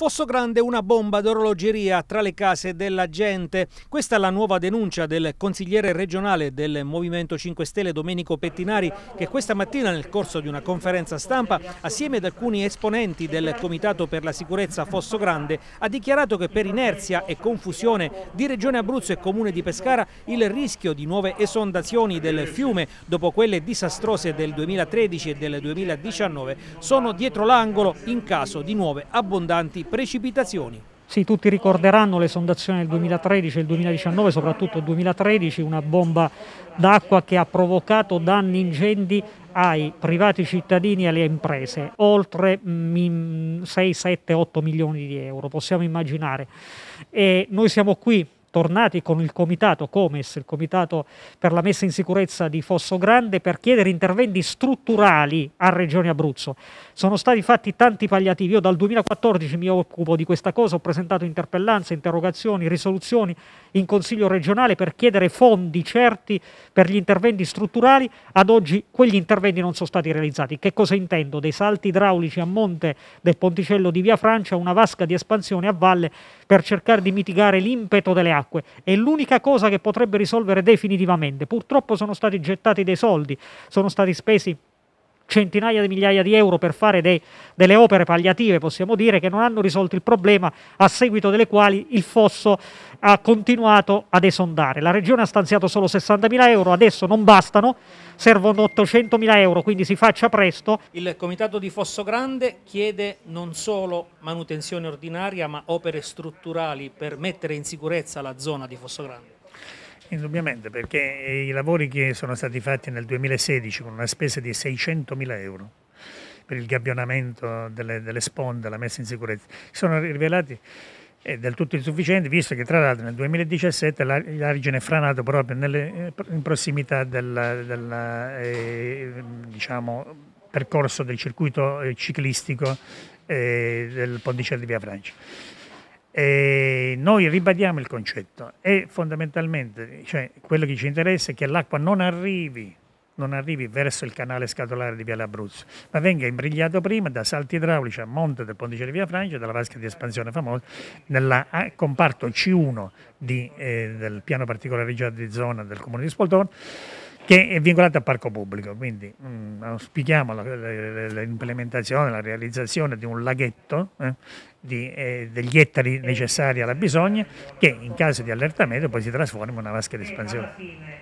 Fosso Fossogrande una bomba d'orologeria tra le case della gente. Questa è la nuova denuncia del consigliere regionale del Movimento 5 Stelle Domenico Pettinari che questa mattina nel corso di una conferenza stampa assieme ad alcuni esponenti del Comitato per la Sicurezza Fosso Grande ha dichiarato che per inerzia e confusione di Regione Abruzzo e Comune di Pescara il rischio di nuove esondazioni del fiume dopo quelle disastrose del 2013 e del 2019 sono dietro l'angolo in caso di nuove abbondanti precipitazioni. Sì, tutti ricorderanno le sondazioni del 2013 e del 2019, soprattutto il 2013, una bomba d'acqua che ha provocato danni incendi ai privati cittadini e alle imprese, oltre 6, 7, 8 milioni di euro, possiamo immaginare. E noi siamo qui tornati con il comitato COMES, il comitato per la messa in sicurezza di Fosso Grande, per chiedere interventi strutturali a Regione Abruzzo. Sono stati fatti tanti pagliativi, Io dal 2014 mi occupo di questa cosa, ho presentato interpellanze, interrogazioni, risoluzioni in Consiglio regionale per chiedere fondi certi per gli interventi strutturali. Ad oggi quegli interventi non sono stati realizzati. Che cosa intendo? Dei salti idraulici a monte del ponticello di Via Francia, una vasca di espansione a valle per cercare di mitigare l'impeto delle acque acque. È l'unica cosa che potrebbe risolvere definitivamente. Purtroppo sono stati gettati dei soldi, sono stati spesi centinaia di migliaia di euro per fare dei, delle opere palliative, possiamo dire, che non hanno risolto il problema, a seguito delle quali il fosso ha continuato ad esondare. La regione ha stanziato solo 60.000 euro, adesso non bastano, servono 800.000 euro, quindi si faccia presto. Il comitato di Fosso Grande chiede non solo manutenzione ordinaria, ma opere strutturali per mettere in sicurezza la zona di Fosso Grande. Indubbiamente, perché i lavori che sono stati fatti nel 2016 con una spesa di 600 mila euro per il gabbionamento delle, delle sponde, la messa in sicurezza, sono rivelati eh, del tutto insufficienti, visto che tra l'altro nel 2017 l'argine è franato proprio nelle, eh, in prossimità del eh, diciamo, percorso del circuito eh, ciclistico eh, del ponticello di Via Francia. E noi ribadiamo il concetto e fondamentalmente cioè, quello che ci interessa è che l'acqua non arrivi, non arrivi verso il canale scatolare di Viale Abruzzo, ma venga imbrigliato prima da salti idraulici a monte del pontice di Via Francia, dalla vasca di espansione famosa, nel comparto C1 di, eh, del piano particolareggiato di zona del comune di Spoltone che è vincolata a parco pubblico, quindi mm, auspichiamo l'implementazione, la realizzazione di un laghetto eh, di, eh, degli ettari necessari alla bisogna che in caso di allertamento poi si trasforma in una vasca di espansione.